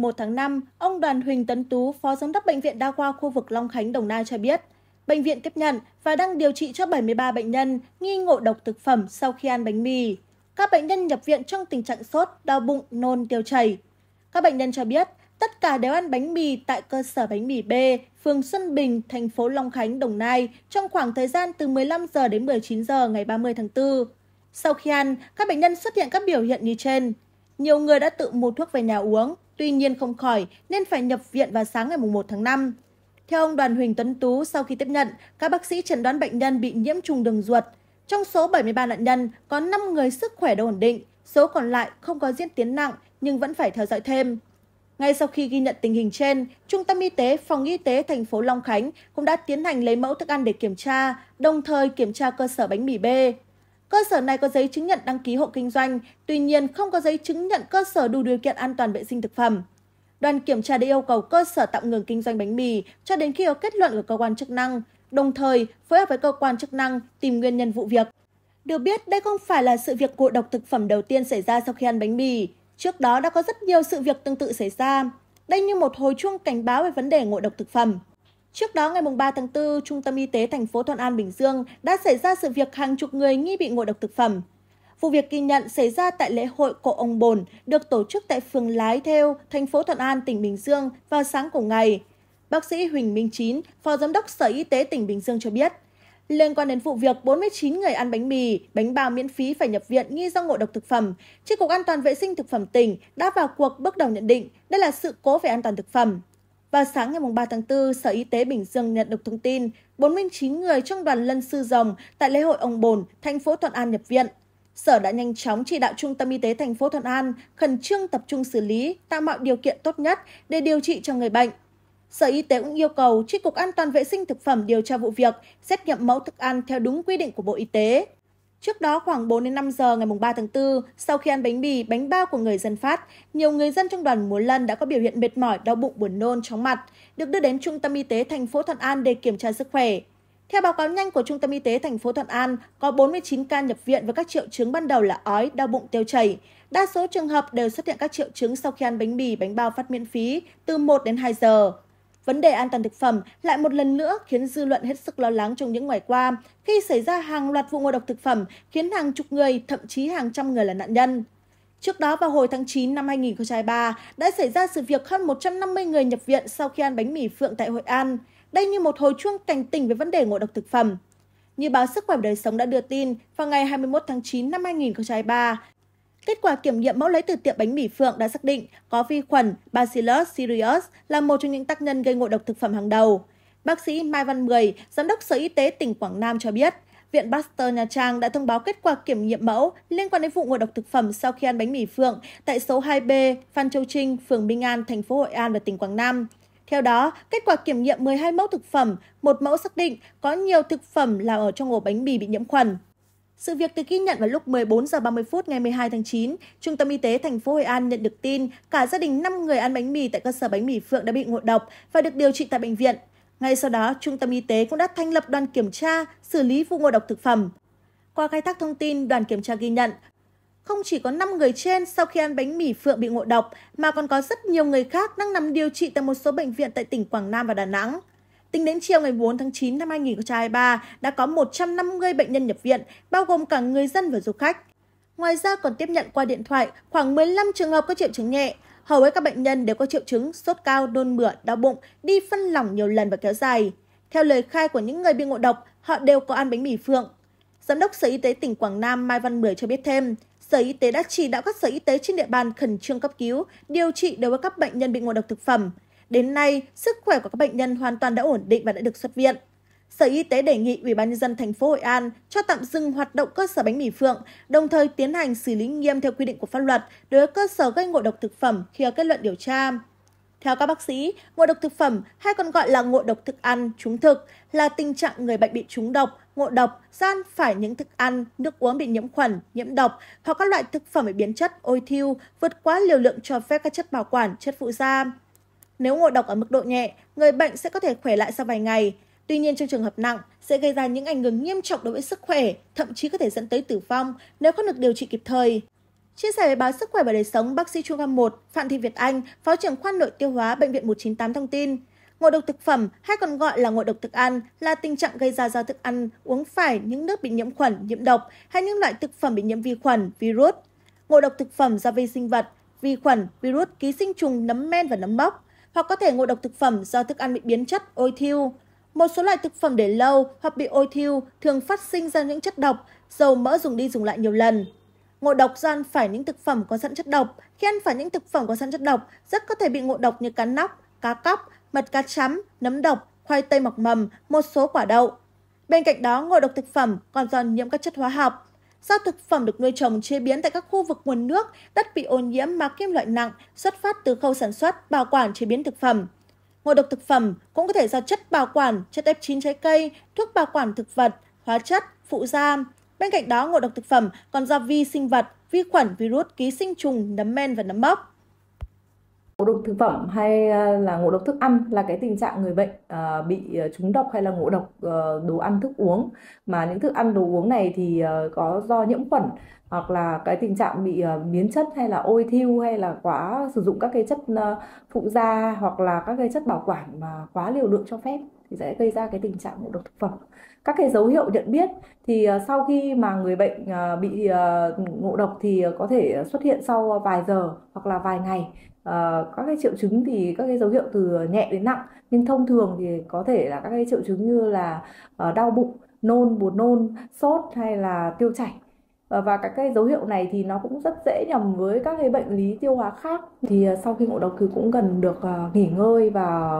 một tháng năm ông đoàn huỳnh tấn tú phó giám đốc bệnh viện đa khoa khu vực long khánh đồng nai cho biết bệnh viện tiếp nhận và đang điều trị cho bảy mươi ba bệnh nhân nghi ngộ độc thực phẩm sau khi ăn bánh mì các bệnh nhân nhập viện trong tình trạng sốt đau bụng nôn tiêu chảy các bệnh nhân cho biết tất cả đều ăn bánh mì tại cơ sở bánh mì B, phường Xuân Bình, thành phố Long Khánh, Đồng Nai trong khoảng thời gian từ 15 giờ đến 19 giờ ngày 30 tháng 4. Sau khi ăn, các bệnh nhân xuất hiện các biểu hiện như trên: nhiều người đã tự mua thuốc về nhà uống tuy nhiên không khỏi nên phải nhập viện vào sáng ngày 1 tháng 5. theo ông đoàn huỳnh tuấn tú sau khi tiếp nhận các bác sĩ chẩn đoán bệnh nhân bị nhiễm trùng đường ruột trong số 73 nạn nhân có 5 người sức khỏe đã ổn định số còn lại không có diễn tiến nặng nhưng vẫn phải theo dõi thêm ngay sau khi ghi nhận tình hình trên, Trung tâm Y tế Phòng Y tế thành phố Long Khánh cũng đã tiến hành lấy mẫu thức ăn để kiểm tra, đồng thời kiểm tra cơ sở bánh mì B cơ sở này có giấy chứng nhận đăng ký hộ kinh doanh tuy nhiên không có giấy chứng nhận cơ sở đủ điều kiện an toàn vệ sinh thực phẩm đoàn kiểm tra đã yêu cầu cơ sở tạm ngừng kinh doanh bánh mì cho đến khi có kết luận của cơ quan chức năng đồng thời phối hợp với cơ quan chức năng tìm nguyên nhân vụ việc được biết đây không phải là sự việc ngộ độc thực phẩm đầu tiên xảy ra sau khi ăn bánh mì trước đó đã có rất nhiều sự việc tương tự xảy ra đây như một hồi chuông cảnh báo về vấn đề ngộ độc thực phẩm trước đó ngày 3 tháng 4, trung tâm y tế thành phố thuận an bình dương đã xảy ra sự việc hàng chục người nghi bị ngộ độc thực phẩm vụ việc ghi nhận xảy ra tại lễ hội cộ ông bồn được tổ chức tại phường lái theo thành phố thuận an tỉnh bình dương vào sáng cùng ngày bác sĩ huỳnh minh chín phó giám đốc sở y tế tỉnh bình dương cho biết Liên quan đến vụ việc 49 người ăn bánh mì, bánh bao miễn phí phải nhập viện nghi do ngộ độc thực phẩm, Chi Cục An toàn Vệ sinh Thực phẩm tỉnh đã vào cuộc bước đầu nhận định đây là sự cố về an toàn thực phẩm vào sáng ngày ba tháng bốn sở y tế bình dương nhận được thông tin bốn mươi chín người trong đoàn lân sư rồng tại lễ hội ông bồn thành phố thuận an nhập viện sở đã nhanh chóng chỉ đạo trung tâm y tế thành phố thuận an khẩn trương tập trung xử lý tạo mọi điều kiện tốt nhất để điều trị cho người bệnh sở y tế cũng yêu cầu tri cục an toàn vệ sinh thực phẩm điều tra vụ việc xét nghiệm mẫu thức ăn theo đúng quy định của bộ y tế trước đó khoảng bốn đến năm giờ ngày ba tháng bốn sau khi ăn bánh mì bánh bao của người dân phát nhiều người dân trong đoàn múa lân đã có biểu hiện mệt mỏi đau bụng buồn nôn chóng mặt được đưa đến trung tâm y tế thành phố thuận an để kiểm tra sức khỏe theo báo cáo nhanh của Trung tâm Y tế thành phố Thuận An, có 49 ca nhập viện với các triệu chứng ban đầu là ói, đau bụng tiêu chảy. Đa số trường hợp đều xuất hiện các triệu chứng sau khi ăn bánh mì, bánh bao phát miễn phí từ một đến hai giờ vấn đề an toàn thực phẩm lại một lần nữa khiến dư luận hết sức lo lắng trong những ngày qua khi xảy ra hàng loạt vụ ngộ độc thực phẩm khiến hàng chục người thậm chí hàng trăm người là nạn nhân Trước đó vào hồi tháng 9 năm 2023 đã xảy ra sự việc hơn 150 người nhập viện sau khi ăn bánh mì phượng tại Hội An. Đây như một hồi chuông cảnh tỉnh về vấn đề ngộ độc thực phẩm. Như báo Sức khỏe và đời sống đã đưa tin, vào ngày 21 tháng 9 năm 2023, kết quả kiểm nghiệm mẫu lấy từ tiệm bánh mì phượng đã xác định có vi khuẩn bacillus cereus là một trong những tác nhân gây ngộ độc thực phẩm hàng đầu bác sĩ mai văn mười giám đốc sở y tế tỉnh quảng nam cho biết Viện Pasteur Nha Trang đã thông báo kết quả kiểm nghiệm mẫu liên quan đến vụ ngộ độc thực phẩm sau khi ăn bánh mì phượng tại số 2B Phan Châu Trinh, phường Minh An, thành phố Hội An và tỉnh Quảng Nam. Theo đó, kết quả kiểm nghiệm 12 mẫu thực phẩm, một mẫu xác định có nhiều thực phẩm là ở trong ổ bánh mì bị nhiễm khuẩn sự việc được ghi nhận vào lúc 14 giờ 30 phút ngày 12 tháng 9, trung tâm y tế thành phố hội an nhận được tin cả gia đình năm người ăn bánh mì tại cơ sở bánh mì phượng đã bị ngộ độc và được điều trị tại bệnh viện ngay sau đó trung tâm y tế cũng đã thành lập đoàn kiểm tra xử lý vụ ngộ độc thực phẩm qua khai thác thông tin đoàn kiểm tra ghi nhận không chỉ có 5 người trên sau khi ăn bánh mì phượng bị ngộ độc mà còn có rất nhiều người khác đang nằm điều trị tại một số bệnh viện tại tỉnh Quảng Nam và Đà Nẵng. Tính đến chiều ngày 4 tháng 9 năm 2023, đã có 150 bệnh nhân nhập viện, bao gồm cả người dân và du khách. Ngoài ra còn tiếp nhận qua điện thoại khoảng 15 trường hợp có triệu chứng nhẹ. Hầu hết các bệnh nhân đều có triệu chứng sốt cao, đôn mửa, đau bụng, đi phân lỏng nhiều lần và kéo dài. Theo lời khai của những người bị ngộ độc, họ đều có ăn bánh mì phượng. Giám đốc Sở Y tế tỉnh Quảng Nam Mai Văn Mười cho biết thêm, Sở Y tế đã chỉ đạo các sở y tế trên địa bàn khẩn trương cấp cứu, điều trị đối với các bệnh nhân bị ngộ độc thực phẩm đến nay sức khỏe của các bệnh nhân hoàn toàn đã ổn định và đã được xuất viện sở y tế đề nghị ubnd tp hội an cho tạm dừng hoạt động cơ sở bánh mì phượng đồng thời tiến hành xử lý nghiêm theo quy định của pháp luật đối với cơ sở gây ngộ độc thực phẩm khi có kết luận điều tra theo các bác sĩ, ngộ độc thực phẩm hay còn gọi là ngộ độc thức ăn, trúng thực là tình trạng người bệnh bị trúng độc, ngộ độc gian phải những thức ăn, nước uống bị nhiễm khuẩn, nhiễm độc hoặc các loại thực phẩm bị biến chất, ôi thiêu, vượt quá liều lượng cho phép các chất bảo quản, chất phụ da nếu ngộ độc ở mức độ nhẹ người bệnh sẽ có thể khỏe lại sau vài ngày tuy nhiên trong trường hợp nặng sẽ gây ra những ảnh hưởng nghiêm trọng đối với sức khỏe thậm chí có thể dẫn tới tử vong nếu không được điều trị kịp thời Chia sẻ với báo Sức khỏe và đời sống, bác sĩ chuyên khoa 1 Phạm Thị Việt Anh, phó trưởng khoa nội tiêu hóa bệnh viện 198 thông tin, ngộ độc thực phẩm hay còn gọi là ngộ độc thực ăn là tình trạng gây ra do thức ăn uống phải những nước bị nhiễm khuẩn, nhiễm độc hay những loại thực phẩm bị nhiễm vi khuẩn, virus. Ngộ độc thực phẩm do vi sinh vật, vi khuẩn, virus, ký sinh trùng, nấm men và nấm mốc hoặc có thể ngộ độc thực phẩm do thức ăn bị biến chất ôi thiêu một số loại thực phẩm để lâu hoặc bị ôi thiêu thường phát sinh ra những chất độc dầu mỡ dùng đi dùng lại nhiều lần ngộ độc do ăn phải những thực phẩm có sẵn chất độc khi ăn phải những thực phẩm có sẵn chất độc rất có thể bị ngộ độc như cá nóc cá cóc mật cá chấm nấm độc khoai tây mọc mầm một số quả đậu bên cạnh đó ngộ độc thực phẩm còn do nhiễm các chất hóa học do thực phẩm được nuôi trồng chế biến tại các khu vực nguồn nước đất bị ô nhiễm mà kim loại nặng xuất phát từ khâu sản xuất bảo quản chế biến thực phẩm ngộ độc thực phẩm cũng có thể do chất bảo quản chất ép chín trái cây thuốc bảo quản thực vật hóa chất phụ gia bên cạnh đó ngộ độc thực phẩm còn do vi sinh vật vi khuẩn virus ký sinh trùng nấm men và nấm mốc ngộ độc thực phẩm hay à, là ngộ độc thức ăn là cái tình trạng người bệnh à, bị à, trúng độc hay là ngộ độc ờ, đồ ăn thức uống mà những thức ăn đồ uống này thì ờ, có do nhiễm khuẩn hoặc là cái tình trạng bị ờ, biến chất hay là ôi thiêu hay là quá sử dụng các cái chất phụ gia hoặc là các cái chất bảo quản mà quá liều lượng cho phép thì sẽ gây ra cái tình trạng ngộ độc thực phẩm các cái dấu hiệu nhận biết thì sau khi mà người bệnh bị ngộ độc thì có thể xuất hiện sau vài giờ hoặc là vài ngày Uh, các cái triệu chứng thì các cái dấu hiệu từ nhẹ đến nặng nhưng thông thường thì có thể là các cái triệu chứng như là uh, đau bụng nôn buồn nôn sốt hay là tiêu chảy Ờ, và các cái dấu hiệu này thì nó cũng rất dễ nhầm với các cái bệnh lý tiêu hóa khác thì ờ, sau khi ngộ độc thì cũng cần được ờ, nghỉ ngơi và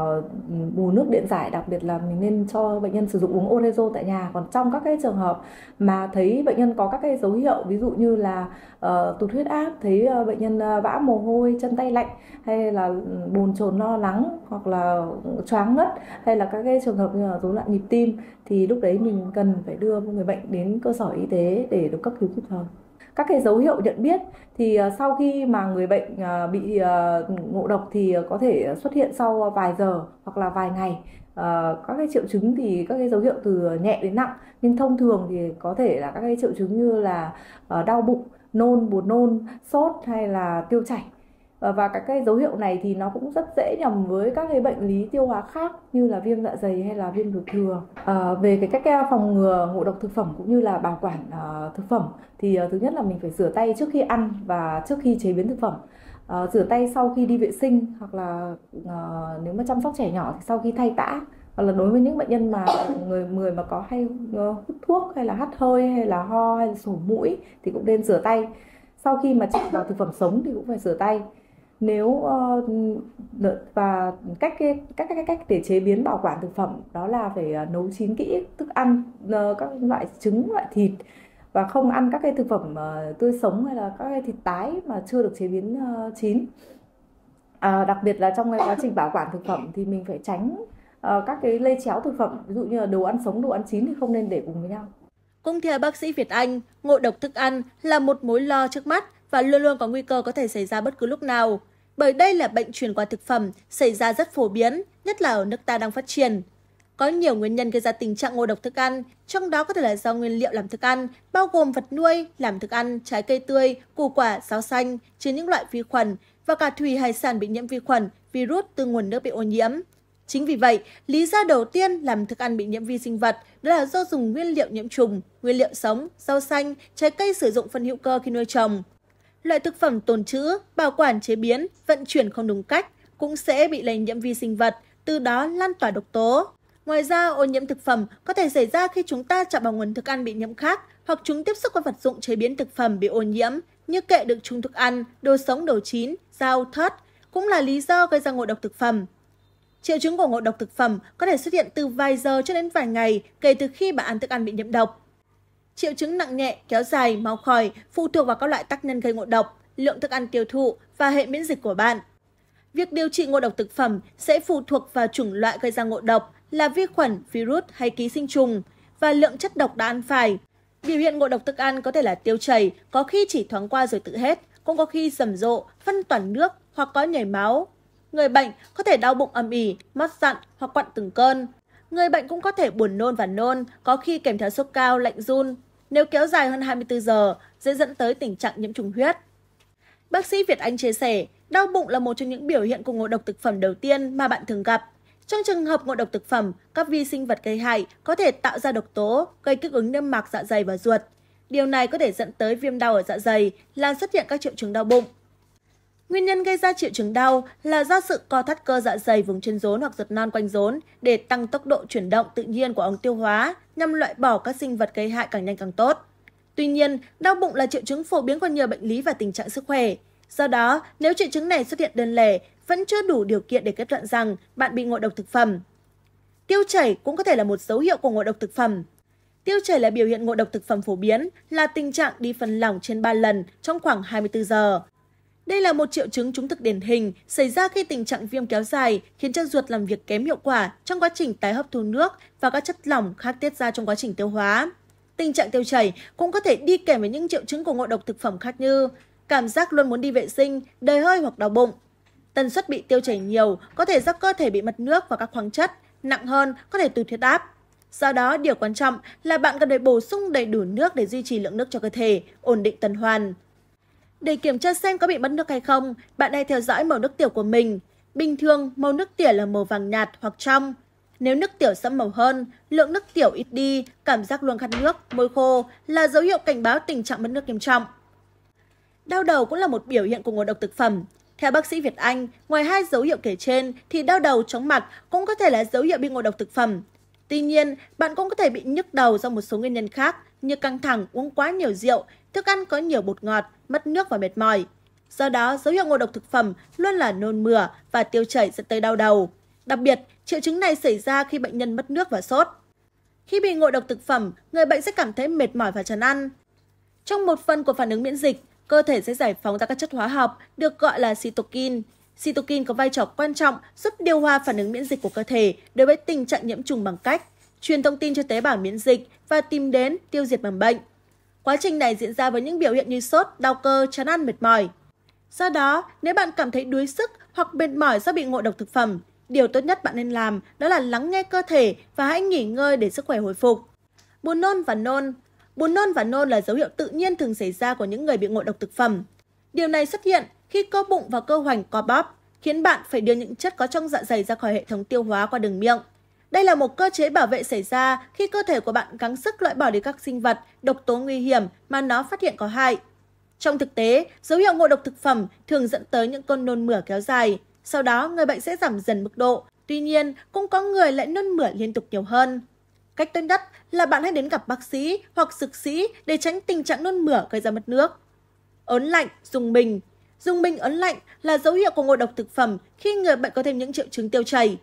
ừ, bù nước điện giải đặc biệt là mình nên cho bệnh nhân sử dụng uống orezo tại nhà còn trong các cái trường hợp mà thấy bệnh nhân có các cái dấu hiệu ví dụ như là uh, tụt huyết áp thấy bệnh nhân vã mồ hôi chân tay lạnh hay là ừ, bồn chồn lo lắng hoặc là choáng ngất hay là các cái trường hợp như là rối loạn nhịp tim thì lúc đấy mình cần phải đưa người bệnh đến cơ sở y tế để được cấp cứu kịp thời các cái dấu hiệu nhận biết thì ờ, sau khi mà người bệnh ờ, bị ờ, ngộ độc thì có thể xuất hiện sau vài giờ hoặc là vài ngày các cái triệu chứng thì các cái dấu hiệu từ nhẹ đến nặng nhưng thông thường thì có thể là các cái triệu chứng như là đau bụng nôn buồn nôn sốt hay là tiêu chảy Ờ, và các cái dấu hiệu này thì nó cũng rất dễ nhầm với các cái bệnh lý tiêu hóa khác như là viêm dạ dày hay là viêm ruột thừa à, về cái cách phòng ngừa ngộ độc thực phẩm cũng như là bảo quản uh, thực phẩm thì uh, thứ nhất là mình phải rửa tay trước khi ăn và trước khi chế biến thực phẩm uh, rửa tay sau khi đi vệ sinh hoặc là uh, nếu mà chăm sóc trẻ nhỏ thì sau khi thay tã hoặc là đối với những bệnh nhân mà người người mà có hay hút thuốc hay là hắt hơi hay là ho hay là sổ mũi thì cũng nên rửa tay sau khi mà chạm vào thực phẩm sống thì cũng phải rửa tay nếu uh, và cách cách cách cách để chế biến bảo quản thực phẩm đó là phải ờ, nấu chín kỹ thức ăn uh, các loại trứng loại thịt và không ăn các cái thực phẩm uh, tươi sống hay là các cái thịt tái mà chưa được chế biến uh, chín à, đặc biệt là trong cái quá trình bảo quản thực phẩm thì mình phải tránh uh, các cái lây chéo thực phẩm ví dụ như là đồ ăn sống đồ ăn chín thì không nên để cùng với nhau cũng theo bác sĩ Việt Anh ngộ độc thức ăn là một mối lo trước mắt và luôn luôn có nguy cơ có thể xảy ra bất cứ lúc nào bởi đây là bệnh truyền qua thực phẩm xảy ra rất phổ biến, nhất là ở nước ta đang phát triển. Có nhiều nguyên nhân gây ra tình trạng ngộ độc thức ăn, trong đó có thể là do nguyên liệu làm thức ăn, bao gồm vật nuôi, làm thức ăn, trái cây tươi, củ quả, rau xanh, chứa những loại vi khuẩn và cả thủy hải sản bị nhiễm vi khuẩn, virus từ nguồn nước bị ô nhiễm. Chính vì vậy, lý do đầu tiên làm thức ăn bị nhiễm vi sinh vật đó là do dùng nguyên liệu nhiễm trùng, nguyên liệu sống, rau xanh, trái cây sử dụng phân hữu cơ khi nuôi trồng loại thực phẩm tồn trữ, bảo quản chế biến vận chuyển không đúng cách cũng sẽ bị lây nhiễm vi sinh vật từ đó lan tỏa độc tố ngoài ra ô nhiễm thực phẩm có thể xảy ra khi chúng ta chạm vào nguồn thức ăn bị nhiễm khác hoặc chúng tiếp xúc với vật dụng chế biến thực phẩm bị ô nhiễm như kệ đựng chung thức ăn đồ sống đồ chín dao thớt cũng là lý do gây ra ngộ độc thực phẩm triệu chứng của ngộ độc thực phẩm có thể xuất hiện từ vài giờ cho đến vài ngày kể từ khi bạn ăn thức ăn bị nhiễm độc triệu chứng nặng nhẹ kéo dài mau khỏi phụ thuộc vào các loại tác nhân gây ngộ độc lượng thức ăn tiêu thụ và hệ miễn dịch của bạn việc điều trị ngộ độc thực phẩm sẽ phụ thuộc vào chủng loại gây ra ngộ độc là vi khuẩn virus hay ký sinh trùng và lượng chất độc đã ăn phải biểu hiện ngộ độc thức ăn có thể là tiêu chảy có khi chỉ thoáng qua rồi tự hết cũng có khi rầm rộ phân toàn nước hoặc có nhảy máu người bệnh có thể đau bụng âm ỉ mất dặn hoặc quặn từng cơn người bệnh cũng có thể buồn nôn và nôn có khi kèm theo sốt cao lạnh run nếu kéo dài hơn 24 giờ sẽ dẫn tới tình trạng nhiễm trùng huyết bác sĩ việt anh chia sẻ đau bụng là một trong những biểu hiện của ngộ độc thực phẩm đầu tiên mà bạn thường gặp trong trường hợp ngộ độc thực phẩm các vi sinh vật gây hại có thể tạo ra độc tố gây kích ứng niêm mạc dạ dày và ruột điều này có thể dẫn tới viêm đau ở dạ dày làm xuất hiện các triệu chứng đau bụng nguyên nhân gây ra triệu chứng đau là do sự co thắt cơ dạ dày vùng chân rốn hoặc giật non quanh rốn để tăng tốc độ chuyển động tự nhiên của ống tiêu hóa nhằm loại bỏ các sinh vật gây hại càng nhanh càng tốt tuy nhiên đau bụng là triệu chứng phổ biến của nhiều bệnh lý và tình trạng sức khỏe do đó nếu triệu chứng này xuất hiện đơn lẻ vẫn chưa đủ điều kiện để kết luận rằng bạn bị ngộ độc thực phẩm tiêu chảy cũng có thể là một dấu hiệu của ngộ độc thực phẩm Tiêu chảy là biểu hiện ngộ độc thực phẩm phổ biến, là tình trạng đi phân lỏng trên ba lần trong khoảng 24 giờ đây là một triệu chứng trúng thực điển hình xảy ra khi tình trạng viêm kéo dài khiến cho ruột làm việc kém hiệu quả trong quá trình tái hấp thu nước và các chất lỏng khác tiết ra trong quá trình tiêu hóa. Tình trạng tiêu chảy cũng có thể đi kèm với những triệu chứng của ngộ độc thực phẩm khác như cảm giác luôn muốn đi vệ sinh, đầy hơi hoặc đau bụng. Tần suất bị tiêu chảy nhiều có thể do cơ thể bị mất nước và các khoáng chất, nặng hơn có thể tụt huyết áp. Do đó, điều quan trọng là bạn cần phải bổ sung đầy đủ nước để duy trì lượng nước cho cơ thể, ổn định tuần hoàn để kiểm tra xem có bị mất nước hay không bạn hãy theo dõi màu nước tiểu của mình bình thường màu nước tiểu là màu vàng nhạt hoặc trong nếu nước tiểu sẫm màu hơn lượng nước tiểu ít đi cảm giác luôn khát nước môi khô là dấu hiệu cảnh báo tình trạng mất nước nghiêm trọng đau đầu cũng là một biểu hiện của ngộ độc thực phẩm theo bác sĩ Việt Anh, ngoài hai dấu hiệu kể trên thì đau đầu chóng mặt cũng có thể là dấu hiệu bị ngộ độc thực phẩm. Tuy nhiên, bạn cũng có thể bị nhức đầu do một số nguyên nhân khác như căng thẳng, uống quá nhiều rượu, thức ăn có nhiều bột ngọt, mất nước và mệt mỏi. Do đó, dấu hiệu ngộ độc thực phẩm luôn là nôn mửa và tiêu chảy dẫn tới đau đầu. Đặc biệt, triệu chứng này xảy ra khi bệnh nhân mất nước và sốt. Khi bị ngộ độc thực phẩm, người bệnh sẽ cảm thấy mệt mỏi và chán ăn. Trong một phần của phản ứng miễn dịch, cơ thể sẽ giải phóng ra các chất hóa học được gọi là cytokine. Cytokine có vai trò quan trọng giúp điều hòa phản ứng miễn dịch của cơ thể đối với tình trạng nhiễm trùng bằng cách truyền thông tin cho tế bào miễn dịch và tìm đến tiêu diệt mầm bệnh quá trình này diễn ra với những biểu hiện như sốt đau cơ chán ăn mệt mỏi do đó nếu bạn cảm thấy đuối sức hoặc mệt mỏi do bị ngộ độc thực phẩm điều tốt nhất bạn nên làm đó là lắng nghe cơ thể và hãy nghỉ ngơi để sức khỏe hồi phục buồn nôn và nôn buồn nôn và nôn là dấu hiệu tự nhiên thường xảy ra của những người bị ngộ độc thực phẩm điều này xuất hiện khi cơ bụng và cơ hoành co bóp khiến bạn phải đưa những chất có trong dạ dày ra khỏi hệ thống tiêu hóa qua đường miệng đây là một cơ chế bảo vệ xảy ra khi cơ thể của bạn gắng sức loại bỏ đi các sinh vật độc tố nguy hiểm mà nó phát hiện có hại trong thực tế dấu hiệu ngộ độc thực phẩm thường dẫn tới những cơn nôn mửa kéo dài sau đó người bệnh sẽ giảm dần mức độ tuy nhiên cũng có người lại nôn mửa liên tục nhiều hơn cách tốt nhất là bạn hãy đến gặp bác sĩ hoặc dược sĩ để tránh tình trạng nôn mửa gây ra mất nước ớn lạnh dùng mình dùng mình ấn lạnh là dấu hiệu của ngộ độc thực phẩm khi người bệnh có thêm những triệu chứng tiêu chảy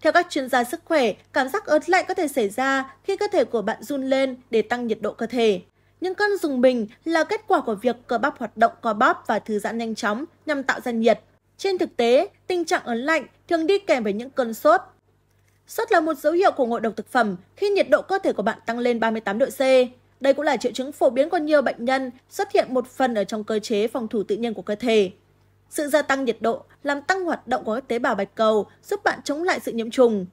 theo các chuyên gia sức khỏe cảm giác ớt lạnh có thể xảy ra khi cơ thể của bạn run lên để tăng nhiệt độ cơ thể những cơn dùng bình là kết quả của việc cơ bắp hoạt động co bóp và thư giãn nhanh chóng nhằm tạo ra nhiệt trên thực tế tình trạng ớn lạnh thường đi kèm với những cơn sốt sốt là một dấu hiệu của ngộ độc thực phẩm khi nhiệt độ cơ thể của bạn tăng lên 38 độ C. Đây cũng là triệu chứng phổ biến của nhiều bệnh nhân xuất hiện một phần ở trong cơ chế phòng thủ tự nhiên của cơ thể sự gia tăng nhiệt độ làm tăng hoạt động của các tế bào bạch cầu giúp bạn chống lại sự nhiễm trùng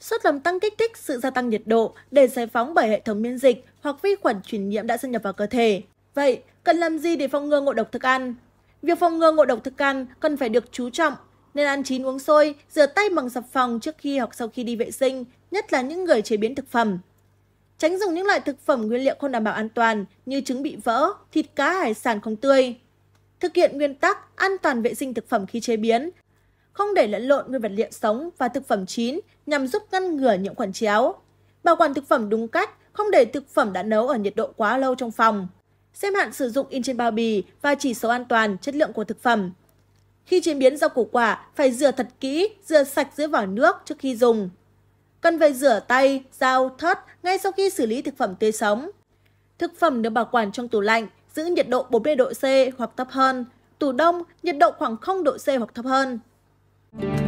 Sốt làm tăng kích thích sự gia tăng nhiệt độ để giải phóng bởi hệ thống miễn dịch hoặc vi khuẩn truyền nhiễm đã xâm nhập vào cơ thể. Vậy, cần làm gì để phòng ngừa ngộ độc thức ăn? Việc phòng ngừa ngộ độc thức ăn cần phải được chú trọng, nên ăn chín uống sôi, rửa tay bằng xà phòng trước khi hoặc sau khi đi vệ sinh, nhất là những người chế biến thực phẩm. Tránh dùng những loại thực phẩm nguyên liệu không đảm bảo an toàn như trứng bị vỡ, thịt cá hải sản không tươi thực hiện nguyên tắc an toàn vệ sinh thực phẩm khi chế biến không để lẫn lộn nguyên vật liệu sống và thực phẩm chín nhằm giúp ngăn ngừa nhiễm khuẩn chéo bảo quản thực phẩm đúng cách không để thực phẩm đã nấu ở nhiệt độ quá lâu trong phòng xem hạn sử dụng in trên bao bì và chỉ số an toàn chất lượng của thực phẩm khi chế biến rau củ quả phải rửa thật kỹ rửa sạch dưới vỏ nước trước khi dùng cần phải rửa tay dao thớt ngay sau khi xử lý thực phẩm tươi sống thực phẩm được bảo quản trong tủ lạnh giữ nhiệt độ 40 độ C hoặc thấp hơn, tủ đông nhiệt độ khoảng 0 độ C hoặc thấp hơn.